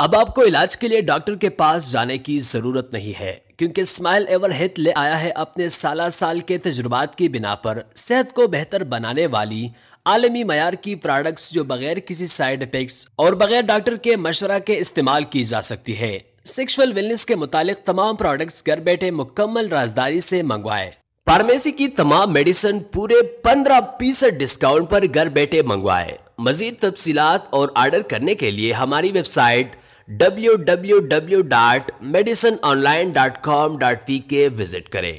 अब आपको इलाज के लिए डॉक्टर के पास जाने की ज़रूरत नहीं है क्योंकि स्माइल एवर हेल्थ ले आया है अपने साला साल के तजुर्बात की बिना पर सेहत को बेहतर बनाने वाली आलमी मैार की प्रोडक्ट्स जो बगैर किसी साइड इफ़ेक्ट्स और बगैर डॉक्टर के मशरा के इस्तेमाल की जा सकती है सेक्शुअल वेलनेस के मुतालिक तमाम प्रोडक्ट्स घर बैठे मुकम्मल राजदारी से मंगवाए फार्मेसी की तमाम मेडिसिन पूरे पंद्रह फीसद डिस्काउंट पर घर बैठे मंगवाए मजीद तफसीत और आर्डर करने के लिए हमारी वेबसाइट www.medicineonline.com.vk विजिट करें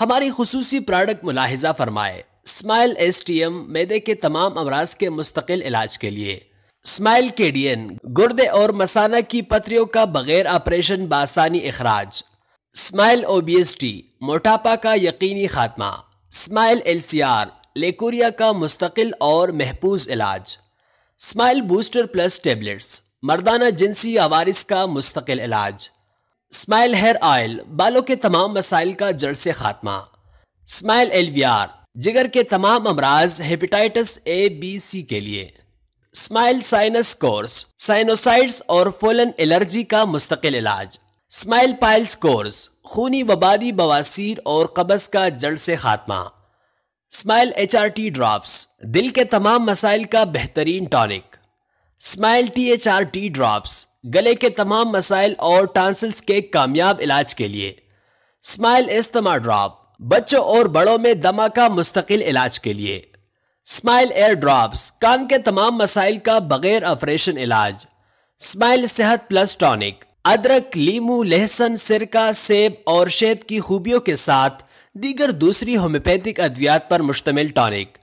हमारी खसूसी प्रोडक्ट मुलाहजा फरमाए स्माइल एस टी एम मैदे के तमाम अमराज के मुस्तकिल इलाज के लिए स्माइल केडियन गुर्दे और मसाना की पत्रियों का बगैर ऑपरेशन बासानी अखराज smile O B S T मोटापा का यकीनी खात्मा smile L C R leucorrhoea का मुस्तकिल और महफूज इलाज स्माइल बूस्टर प्लस टेबलेट्स मर्दाना जिनसी आवारिस का मुस्तकिल इलाज स्माइल हेयर ऑयल बालों के तमाम मसाइल का जड़ से खात्मा स्माइल एलवीआर जिगर के तमाम अमराज हेपेटाइटिस ए बी सी के लिए स्माइल साइनस कोर्स साइनोसाइड्स और फोलन एलर्जी का मुस्तकिल इलाज स्माइल पाइल्स कोर्स खूनी वबादी बवासीर और कब्ज़ का जड़ से खात्मा smile H R T drops दिल के तमाम मसाइल का बेहतरीन tonic smile T H R T drops गले के तमाम मसाइल और टांसल्स के कामयाब इलाज के लिए स्माइल इस्तेमाल ड्रॉप बच्चों और बड़ों में दमा का मुस्तकिल इलाज के लिए स्माइल एयर ड्रॉप्स कान के तमाम मसाइल का बगैर ऑपरेशन इलाज स्माइल सेहत प्लस टॉनिक अदरक लीमू लहसन सिरका सेब और शहद की खूबियों के साथ दीगर दूसरी होम्योपैथिक अद्वियात पर मुश्तमिल टॉनिक